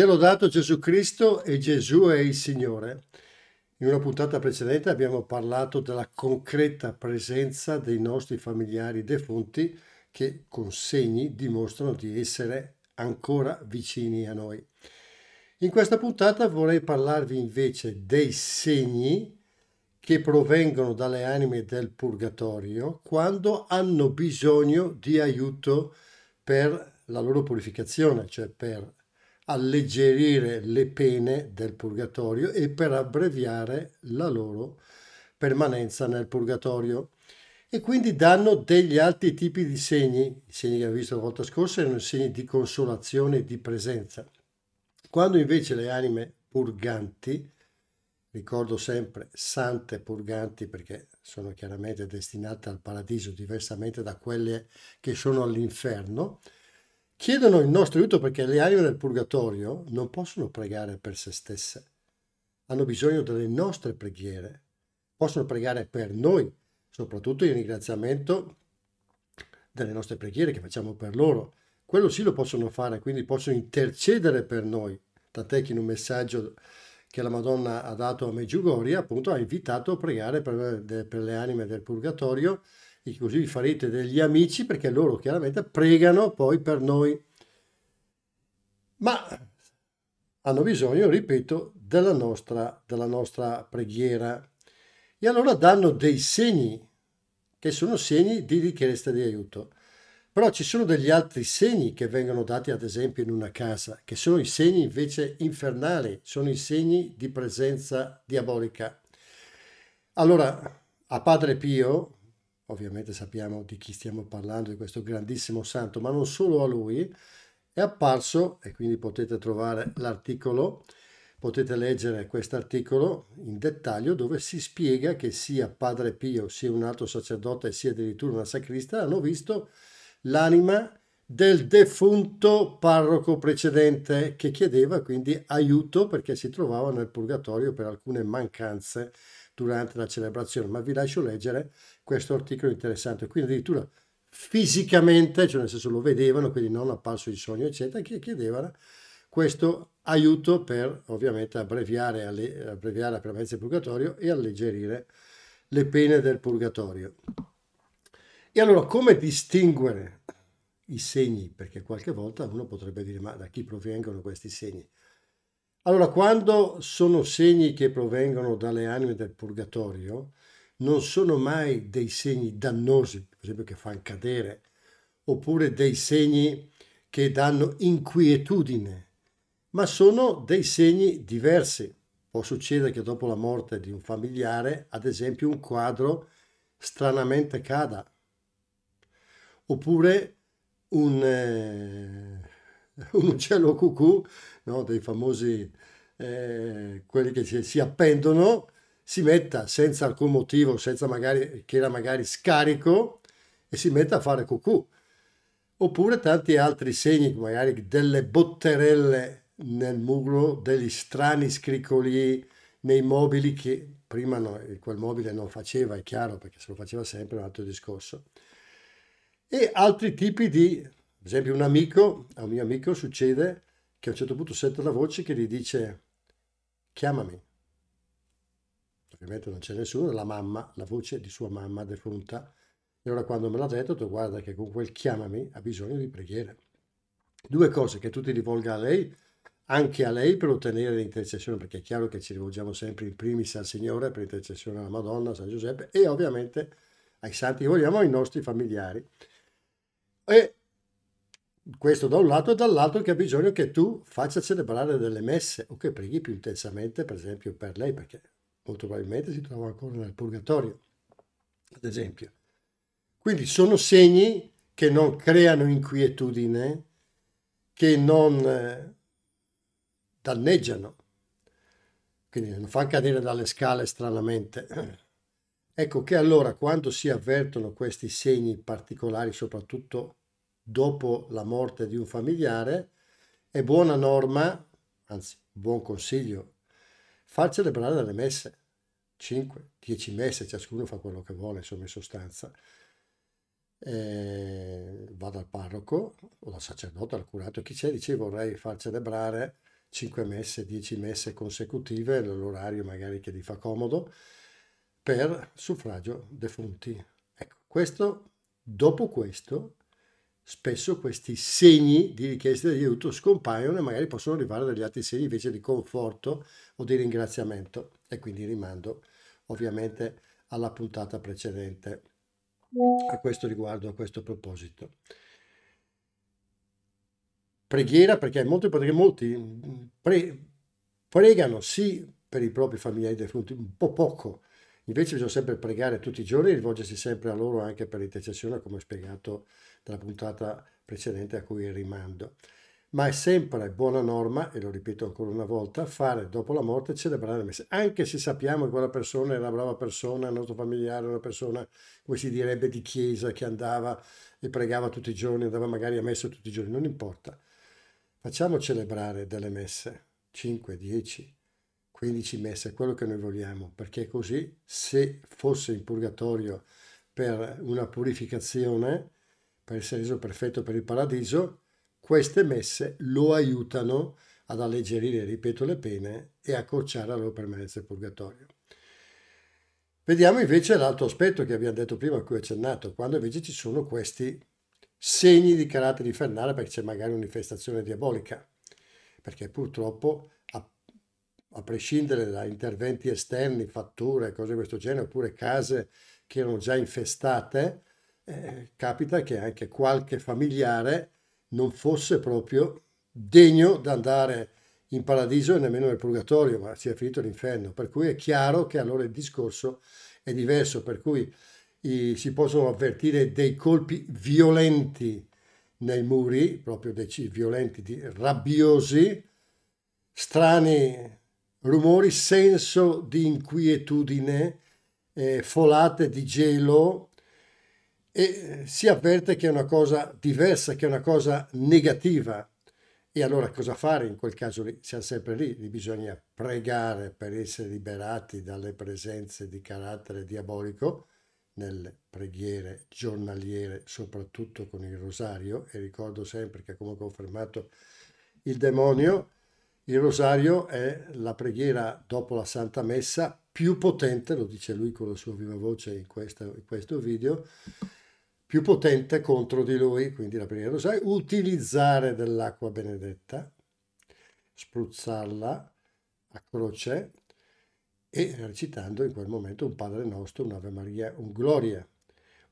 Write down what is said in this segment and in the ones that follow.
Sia lodato Gesù Cristo e Gesù è il Signore. In una puntata precedente abbiamo parlato della concreta presenza dei nostri familiari defunti che con segni dimostrano di essere ancora vicini a noi. In questa puntata vorrei parlarvi invece dei segni che provengono dalle anime del purgatorio quando hanno bisogno di aiuto per la loro purificazione, cioè per alleggerire le pene del purgatorio e per abbreviare la loro permanenza nel purgatorio. E quindi danno degli altri tipi di segni, i segni che abbiamo visto la volta scorsa erano segni di consolazione e di presenza. Quando invece le anime purganti, ricordo sempre sante purganti perché sono chiaramente destinate al paradiso diversamente da quelle che sono all'inferno, chiedono il nostro aiuto perché le anime del purgatorio non possono pregare per se stesse, hanno bisogno delle nostre preghiere, possono pregare per noi, soprattutto in ringraziamento delle nostre preghiere che facciamo per loro. Quello sì lo possono fare, quindi possono intercedere per noi. Tant'è che in un messaggio che la Madonna ha dato a Meggiugorie, appunto, ha invitato a pregare per, per le anime del purgatorio e così vi farete degli amici perché loro chiaramente pregano poi per noi. Ma hanno bisogno, ripeto, della nostra, della nostra preghiera. E allora danno dei segni, che sono segni di richiesta di aiuto. Però ci sono degli altri segni che vengono dati ad esempio in una casa, che sono i segni invece infernali, sono i segni di presenza diabolica. Allora, a Padre Pio, ovviamente sappiamo di chi stiamo parlando, di questo grandissimo santo, ma non solo a lui, è apparso, e quindi potete trovare l'articolo, potete leggere quest'articolo in dettaglio dove si spiega che sia Padre Pio, sia un altro sacerdote, sia addirittura una sacrista, hanno visto l'anima del defunto parroco precedente che chiedeva quindi aiuto perché si trovava nel purgatorio per alcune mancanze durante la celebrazione. Ma vi lascio leggere questo articolo interessante. Quindi addirittura fisicamente, cioè nel senso lo vedevano, quindi non apparso di sogno, eccetera, che chiedevano questo aiuto per ovviamente abbreviare, alle, abbreviare la permanenza del purgatorio e alleggerire le pene del purgatorio. E allora come distinguere i segni, perché qualche volta uno potrebbe dire ma da chi provengono questi segni? Allora, quando sono segni che provengono dalle anime del purgatorio, non sono mai dei segni dannosi, per esempio che fanno cadere, oppure dei segni che danno inquietudine, ma sono dei segni diversi. Può succedere che dopo la morte di un familiare, ad esempio, un quadro stranamente cada, oppure un, eh, un uccello cucù, no? dei famosi, eh, quelli che si, si appendono, si metta senza alcun motivo, senza magari che era magari scarico, e si metta a fare cucù. Oppure tanti altri segni, magari delle botterelle nel muro, degli strani scricoli nei mobili che prima no, quel mobile non faceva, è chiaro, perché se lo faceva sempre è un altro discorso e altri tipi di, ad esempio un amico, a un mio amico succede che a un certo punto sento la voce che gli dice chiamami. Ovviamente non c'è nessuno, la mamma, la voce di sua mamma defunta. E allora quando me l'ha detto ho detto guarda che con quel chiamami ha bisogno di preghiere. Due cose, che tu ti rivolga a lei, anche a lei per ottenere l'intercessione, perché è chiaro che ci rivolgiamo sempre in primis al Signore per intercessione alla Madonna, a San Giuseppe e ovviamente ai santi che vogliamo, ai nostri familiari. E questo da un lato e dall'altro che ha bisogno che tu faccia celebrare delle messe o che preghi più intensamente, per esempio, per lei, perché molto probabilmente si trova ancora nel purgatorio, ad esempio. Quindi sono segni che non creano inquietudine, che non eh, danneggiano, quindi non fa cadere dalle scale stranamente. Ecco che allora quando si avvertono questi segni particolari, soprattutto dopo la morte di un familiare, è buona norma, anzi buon consiglio, far celebrare delle messe, 5, 10 messe, ciascuno fa quello che vuole, insomma in sostanza. Eh, va dal parroco o dal sacerdote, al curato, chi c'è, dice vorrei far celebrare 5 messe, 10 messe consecutive, l'orario magari che gli fa comodo, per suffragio defunti. Ecco, questo, dopo questo, spesso questi segni di richiesta di aiuto scompaiono e magari possono arrivare dagli altri segni invece di conforto o di ringraziamento e quindi rimando ovviamente alla puntata precedente a questo riguardo, a questo proposito. Preghiera perché molti, perché molti mm, pre, pregano sì per i propri familiari defunti, un po' poco, invece bisogna sempre pregare tutti i giorni e rivolgersi sempre a loro anche per l'intercessione come ho spiegato della puntata precedente a cui rimando. Ma è sempre buona norma, e lo ripeto ancora una volta, fare dopo la morte celebrare la messa, anche se sappiamo che quella persona era una brava persona, il nostro familiare, una persona, come si direbbe, di chiesa, che andava e pregava tutti i giorni, andava magari a messa tutti i giorni, non importa. Facciamo celebrare delle messe, 5, 10, 15 messe, quello che noi vogliamo, perché così se fosse in purgatorio per una purificazione, per essere reso perfetto per il paradiso, queste messe lo aiutano ad alleggerire, ripeto, le pene e accorciare la loro permanenza in purgatorio. Vediamo invece l'altro aspetto che abbiamo detto prima, a cui ho accennato, quando invece ci sono questi segni di carattere infernale perché c'è magari un'infestazione diabolica, perché purtroppo a, a, prescindere da interventi esterni, fatture, cose di questo genere, oppure case che erano già infestate, eh, capita che anche qualche familiare non fosse proprio degno d'andare in paradiso e nemmeno nel purgatorio, ma sia finito l'inferno. Per cui è chiaro che allora il discorso è diverso, per cui i, si possono avvertire dei colpi violenti nei muri, proprio dei violenti, di, rabbiosi, strani rumori, senso di inquietudine, eh, folate di gelo, e eh, si avverte che è una cosa diversa, che è una cosa negativa. E allora cosa fare in quel caso lì? Siamo sempre lì, bisogna pregare per essere liberati dalle presenze di carattere diabolico nelle preghiere giornaliere, soprattutto con il rosario, e ricordo sempre che come ho confermato il demonio, il rosario è la preghiera dopo la Santa Messa più potente, lo dice lui con la sua viva voce in questo, in questo video, più potente contro di lui, quindi la preghiera del rosario, utilizzare dell'acqua benedetta, spruzzarla a croce e recitando in quel momento un Padre nostro, un'Ave Maria, un Gloria.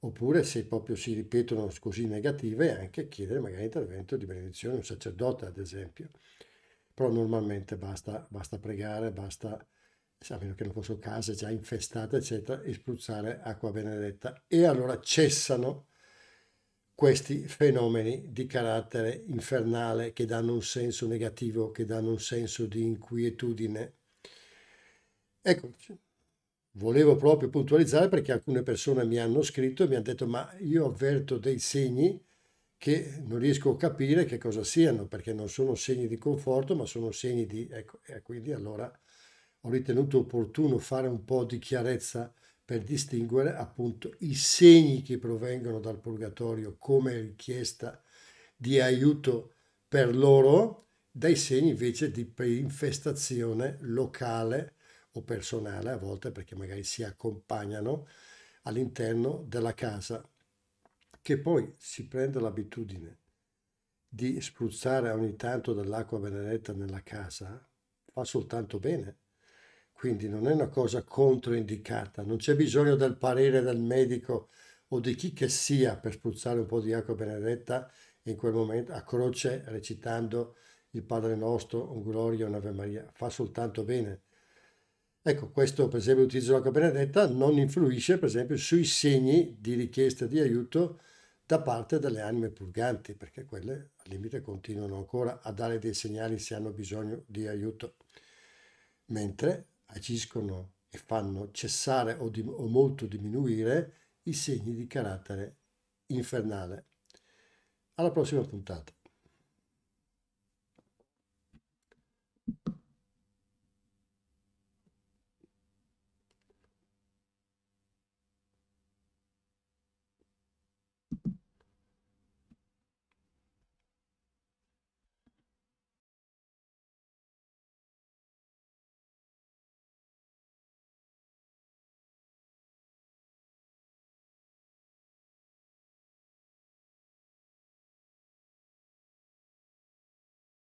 Oppure se proprio si ripetono così negative, anche chiedere magari intervento di benedizione un sacerdote, ad esempio. Però normalmente basta, basta pregare, basta sapendo cioè, che la vostra casa è già infestata, eccetera, e spruzzare acqua benedetta. E allora cessano questi fenomeni di carattere infernale che danno un senso negativo, che danno un senso di inquietudine. Ecco, Volevo proprio puntualizzare perché alcune persone mi hanno scritto e mi hanno detto ma io avverto dei segni che non riesco a capire che cosa siano perché non sono segni di conforto ma sono segni di... ecco, e quindi allora ho ritenuto opportuno fare un po' di chiarezza per distinguere appunto i segni che provengono dal purgatorio come richiesta di aiuto per loro dai segni invece di infestazione locale o personale a volte perché magari si accompagnano all'interno della casa che poi si prende l'abitudine di spruzzare ogni tanto dell'acqua benedetta nella casa fa soltanto bene quindi non è una cosa controindicata, non c'è bisogno del parere del medico o di chi che sia per spruzzare un po' di acqua benedetta in quel momento a croce recitando il Padre nostro, un gloria, un'Ave Maria, fa soltanto bene. Ecco, questo per esempio l'utilizzo dell'acqua benedetta non influisce per esempio sui segni di richiesta di aiuto da parte delle anime purganti, perché quelle al limite continuano ancora a dare dei segnali se hanno bisogno di aiuto. Mentre agiscono e fanno cessare o, di, o molto diminuire i segni di carattere infernale. Alla prossima puntata.